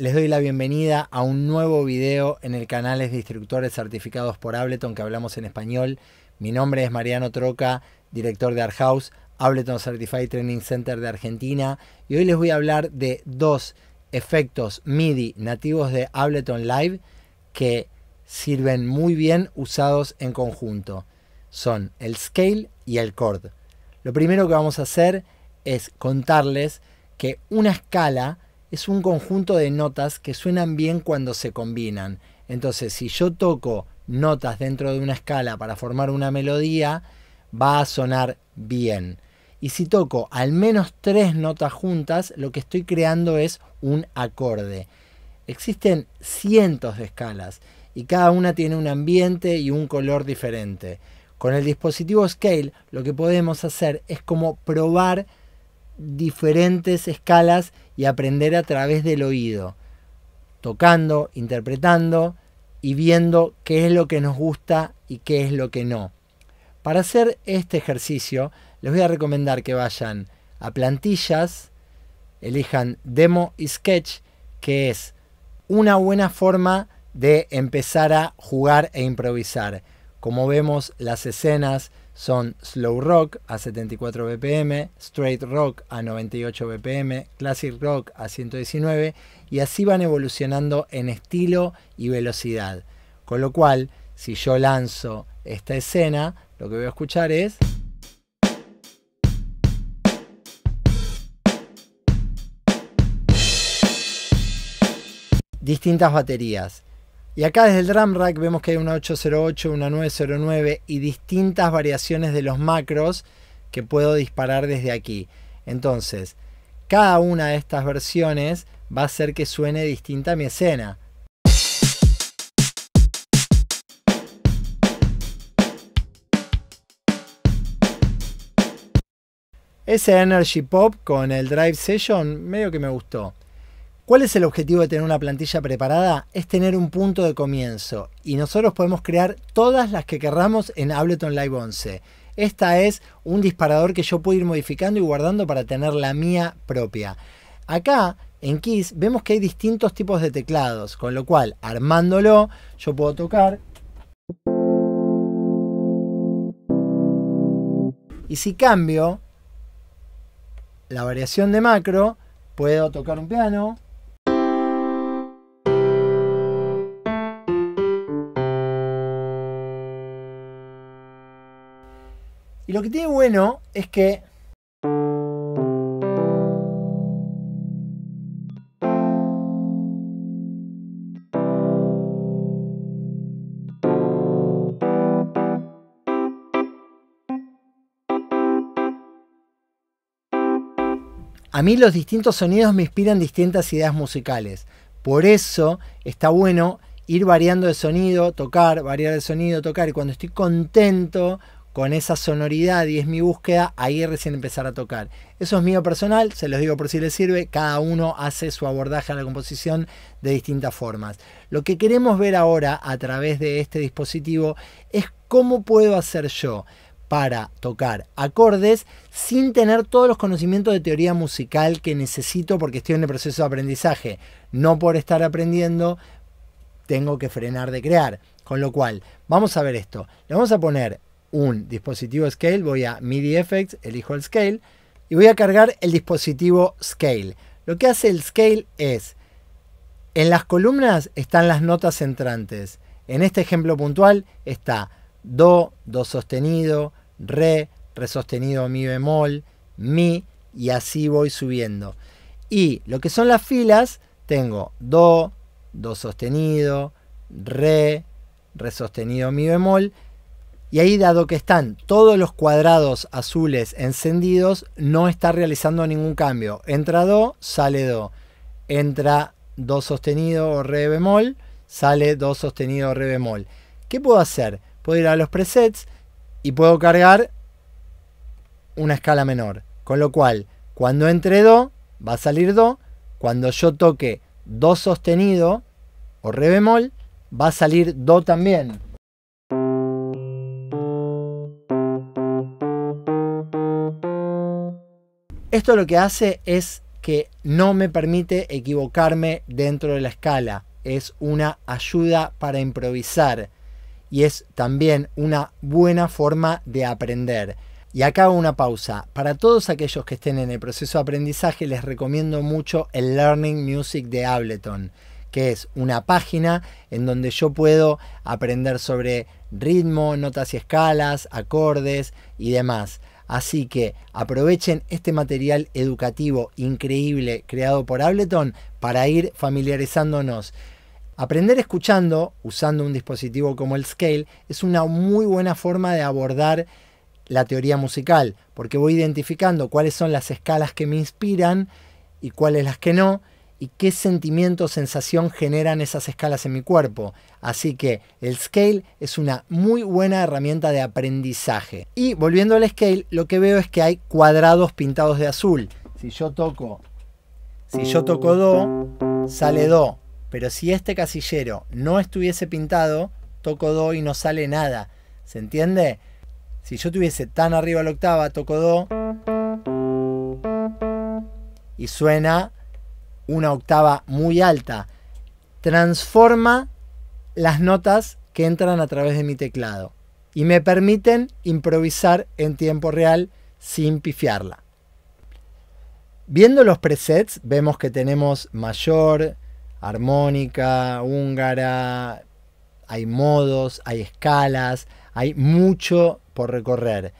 Les doy la bienvenida a un nuevo video en el canal de Instructores Certificados por Ableton que hablamos en español. Mi nombre es Mariano Troca, director de Art Ableton Certified Training Center de Argentina y hoy les voy a hablar de dos efectos MIDI nativos de Ableton Live que sirven muy bien usados en conjunto. Son el scale y el chord. Lo primero que vamos a hacer es contarles que una escala es un conjunto de notas que suenan bien cuando se combinan. Entonces, si yo toco notas dentro de una escala para formar una melodía, va a sonar bien. Y si toco al menos tres notas juntas, lo que estoy creando es un acorde. Existen cientos de escalas y cada una tiene un ambiente y un color diferente. Con el dispositivo Scale lo que podemos hacer es como probar diferentes escalas y aprender a través del oído, tocando, interpretando y viendo qué es lo que nos gusta y qué es lo que no. Para hacer este ejercicio, les voy a recomendar que vayan a plantillas, elijan demo y sketch, que es una buena forma de empezar a jugar e improvisar. Como vemos, las escenas son slow rock a 74 bpm, straight rock a 98 bpm, classic rock a 119 y así van evolucionando en estilo y velocidad. Con lo cual, si yo lanzo esta escena, lo que voy a escuchar es... distintas baterías. Y acá desde el drum rack vemos que hay una 808, una 909 y distintas variaciones de los macros que puedo disparar desde aquí. Entonces, cada una de estas versiones va a hacer que suene distinta mi escena. Ese Energy Pop con el Drive Session medio que me gustó. ¿Cuál es el objetivo de tener una plantilla preparada? Es tener un punto de comienzo y nosotros podemos crear todas las que querramos en Ableton Live 11. Esta es un disparador que yo puedo ir modificando y guardando para tener la mía propia. Acá en Keys vemos que hay distintos tipos de teclados, con lo cual armándolo yo puedo tocar. Y si cambio la variación de macro, puedo tocar un piano, Y lo que tiene bueno es que... A mí los distintos sonidos me inspiran distintas ideas musicales. Por eso está bueno ir variando de sonido, tocar, variar el sonido, tocar. Y cuando estoy contento con esa sonoridad y es mi búsqueda, ahí recién empezar a tocar. Eso es mío personal, se los digo por si les sirve, cada uno hace su abordaje a la composición de distintas formas. Lo que queremos ver ahora a través de este dispositivo es cómo puedo hacer yo para tocar acordes sin tener todos los conocimientos de teoría musical que necesito porque estoy en el proceso de aprendizaje. No por estar aprendiendo, tengo que frenar de crear. Con lo cual, vamos a ver esto. Le vamos a poner un dispositivo Scale, voy a MIDI Effects, elijo el Scale y voy a cargar el dispositivo Scale. Lo que hace el Scale es, en las columnas están las notas entrantes. En este ejemplo puntual está Do, Do sostenido, Re, Re sostenido, Mi bemol, Mi y así voy subiendo. Y lo que son las filas, tengo Do, Do sostenido, Re, Re sostenido, Mi bemol y ahí, dado que están todos los cuadrados azules encendidos, no está realizando ningún cambio. Entra Do, sale Do. Entra Do sostenido o Re bemol, sale Do sostenido o Re bemol. ¿Qué puedo hacer? Puedo ir a los presets y puedo cargar una escala menor. Con lo cual, cuando entre Do, va a salir Do. Cuando yo toque Do sostenido o Re bemol, va a salir Do también. Esto lo que hace es que no me permite equivocarme dentro de la escala. Es una ayuda para improvisar y es también una buena forma de aprender. Y acá una pausa. Para todos aquellos que estén en el proceso de aprendizaje les recomiendo mucho el Learning Music de Ableton, que es una página en donde yo puedo aprender sobre ritmo, notas y escalas, acordes y demás. Así que aprovechen este material educativo increíble creado por Ableton para ir familiarizándonos. Aprender escuchando, usando un dispositivo como el Scale, es una muy buena forma de abordar la teoría musical, porque voy identificando cuáles son las escalas que me inspiran y cuáles las que no, y qué sentimiento o sensación generan esas escalas en mi cuerpo. Así que el scale es una muy buena herramienta de aprendizaje. Y volviendo al scale, lo que veo es que hay cuadrados pintados de azul. Si yo toco, si yo toco do, sale do. Pero si este casillero no estuviese pintado, toco do y no sale nada. ¿Se entiende? Si yo tuviese tan arriba la octava, toco do y suena una octava muy alta. Transforma las notas que entran a través de mi teclado y me permiten improvisar en tiempo real sin pifiarla. Viendo los presets vemos que tenemos mayor, armónica, húngara, hay modos, hay escalas, hay mucho por recorrer.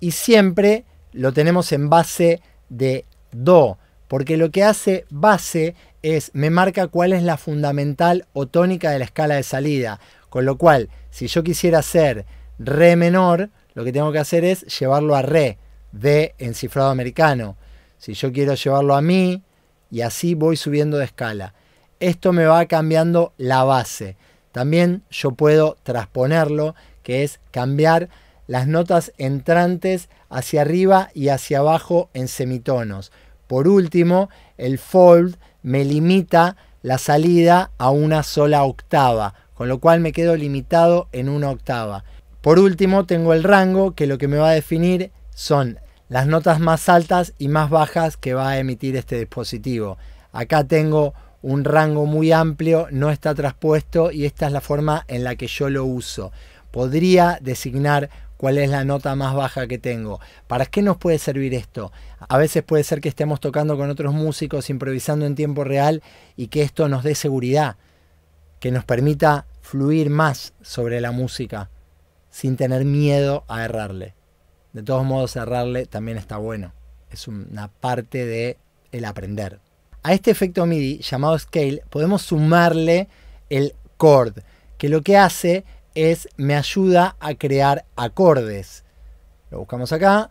Y siempre lo tenemos en base de Do, porque lo que hace base es me marca cuál es la fundamental o tónica de la escala de salida. Con lo cual, si yo quisiera hacer re menor, lo que tengo que hacer es llevarlo a re de cifrado americano. Si yo quiero llevarlo a mi y así voy subiendo de escala. Esto me va cambiando la base. También yo puedo transponerlo, que es cambiar las notas entrantes hacia arriba y hacia abajo en semitonos. Por último, el fold me limita la salida a una sola octava, con lo cual me quedo limitado en una octava. Por último, tengo el rango que lo que me va a definir son las notas más altas y más bajas que va a emitir este dispositivo. Acá tengo un rango muy amplio, no está traspuesto y esta es la forma en la que yo lo uso. Podría designar cuál es la nota más baja que tengo. ¿Para qué nos puede servir esto? A veces puede ser que estemos tocando con otros músicos, improvisando en tiempo real y que esto nos dé seguridad, que nos permita fluir más sobre la música sin tener miedo a errarle. De todos modos, errarle también está bueno. Es una parte de el aprender. A este efecto MIDI llamado scale podemos sumarle el chord, que lo que hace es me ayuda a crear acordes. Lo buscamos acá,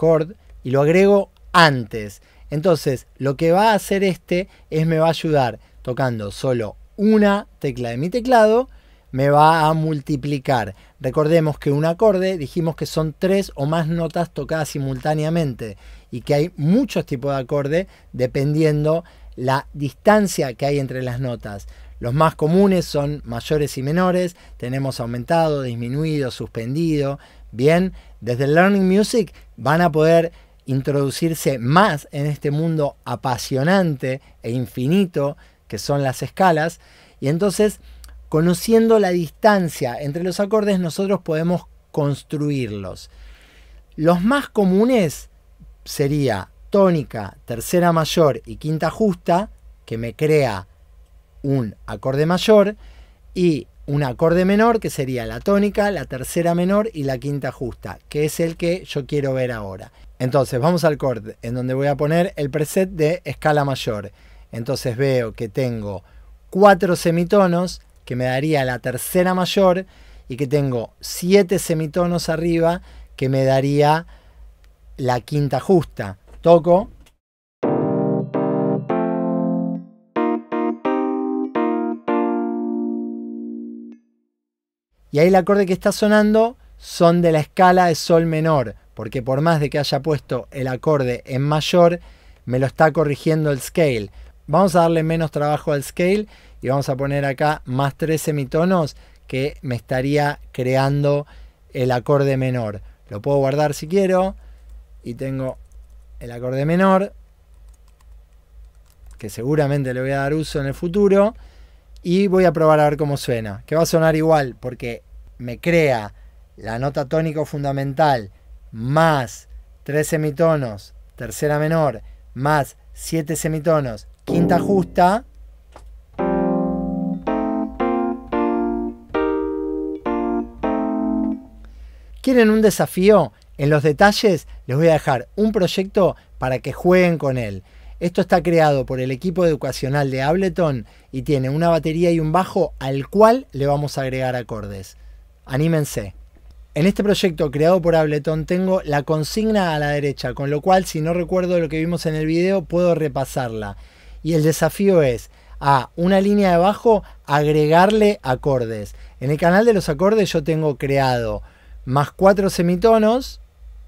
chord, y lo agrego antes. Entonces, lo que va a hacer este es me va a ayudar tocando solo una tecla de mi teclado, me va a multiplicar. Recordemos que un acorde dijimos que son tres o más notas tocadas simultáneamente y que hay muchos tipos de acorde dependiendo la distancia que hay entre las notas. Los más comunes son mayores y menores, tenemos aumentado, disminuido, suspendido. Bien, desde Learning Music van a poder introducirse más en este mundo apasionante e infinito que son las escalas. Y entonces, conociendo la distancia entre los acordes, nosotros podemos construirlos. Los más comunes sería tónica, tercera mayor y quinta justa, que me crea un acorde mayor y un acorde menor, que sería la tónica, la tercera menor y la quinta justa, que es el que yo quiero ver ahora. Entonces vamos al corte en donde voy a poner el preset de escala mayor. Entonces veo que tengo cuatro semitonos, que me daría la tercera mayor, y que tengo siete semitonos arriba, que me daría la quinta justa. Toco Y ahí el acorde que está sonando son de la escala de sol menor, porque por más de que haya puesto el acorde en mayor, me lo está corrigiendo el scale. Vamos a darle menos trabajo al scale y vamos a poner acá más tres semitonos que me estaría creando el acorde menor. Lo puedo guardar si quiero y tengo el acorde menor que seguramente le voy a dar uso en el futuro y voy a probar a ver cómo suena, que va a sonar igual porque me crea la nota tónico fundamental más tres semitonos, tercera menor, más siete semitonos, quinta justa. ¿Quieren un desafío? En los detalles les voy a dejar un proyecto para que jueguen con él. Esto está creado por el equipo educacional de Ableton y tiene una batería y un bajo al cual le vamos a agregar acordes. Anímense. En este proyecto creado por Ableton tengo la consigna a la derecha, con lo cual si no recuerdo lo que vimos en el video puedo repasarla. Y el desafío es a una línea de bajo agregarle acordes. En el canal de los acordes yo tengo creado más cuatro semitonos,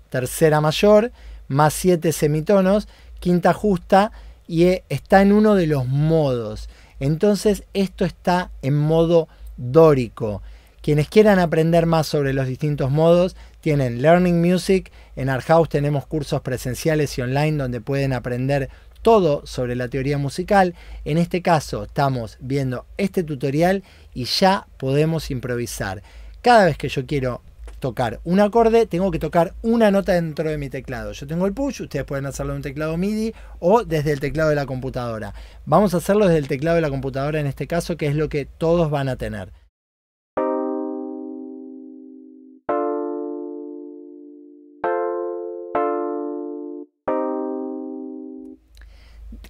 tercera mayor, más siete semitonos quinta justa y e, está en uno de los modos. Entonces esto está en modo dórico. Quienes quieran aprender más sobre los distintos modos tienen Learning Music. En Art House tenemos cursos presenciales y online donde pueden aprender todo sobre la teoría musical. En este caso estamos viendo este tutorial y ya podemos improvisar. Cada vez que yo quiero tocar un acorde, tengo que tocar una nota dentro de mi teclado. Yo tengo el push, ustedes pueden hacerlo en un teclado MIDI o desde el teclado de la computadora. Vamos a hacerlo desde el teclado de la computadora en este caso, que es lo que todos van a tener.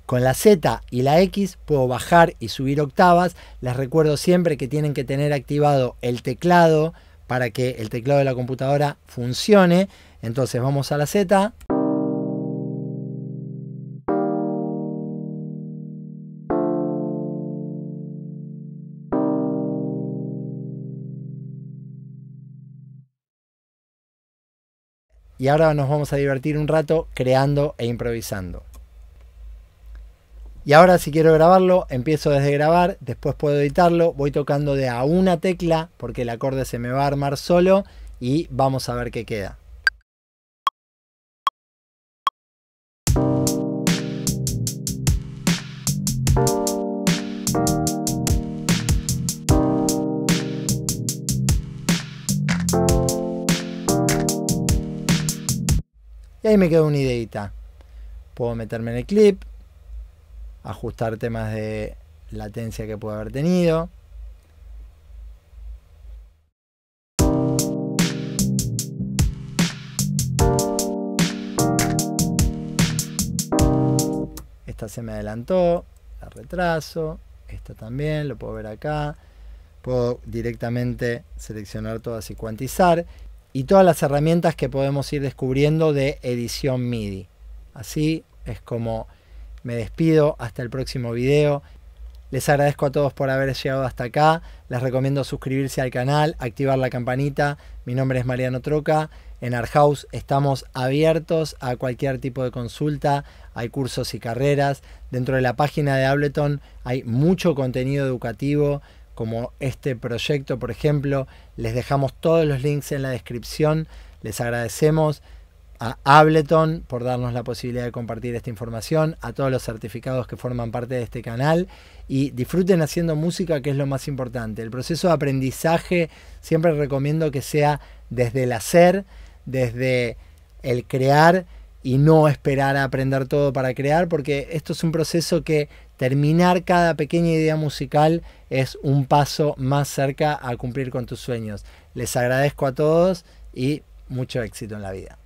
Con la Z y la X puedo bajar y subir octavas. Les recuerdo siempre que tienen que tener activado el teclado para que el teclado de la computadora funcione. Entonces vamos a la Z. Y ahora nos vamos a divertir un rato creando e improvisando. Y ahora si quiero grabarlo, empiezo desde grabar, después puedo editarlo, voy tocando de a una tecla porque el acorde se me va a armar solo y vamos a ver qué queda. Y ahí me queda una ideita. Puedo meterme en el clip, ajustar temas de latencia que puede haber tenido. Esta se me adelantó, la retraso, esta también, lo puedo ver acá. Puedo directamente seleccionar todas y cuantizar. Y todas las herramientas que podemos ir descubriendo de edición MIDI. Así es como me despido, hasta el próximo video. Les agradezco a todos por haber llegado hasta acá. Les recomiendo suscribirse al canal, activar la campanita. Mi nombre es Mariano Troca. En Arhaus estamos abiertos a cualquier tipo de consulta. Hay cursos y carreras. Dentro de la página de Ableton hay mucho contenido educativo, como este proyecto, por ejemplo. Les dejamos todos los links en la descripción. Les agradecemos a Ableton por darnos la posibilidad de compartir esta información, a todos los certificados que forman parte de este canal y disfruten haciendo música que es lo más importante. El proceso de aprendizaje siempre recomiendo que sea desde el hacer, desde el crear y no esperar a aprender todo para crear porque esto es un proceso que terminar cada pequeña idea musical es un paso más cerca a cumplir con tus sueños. Les agradezco a todos y mucho éxito en la vida.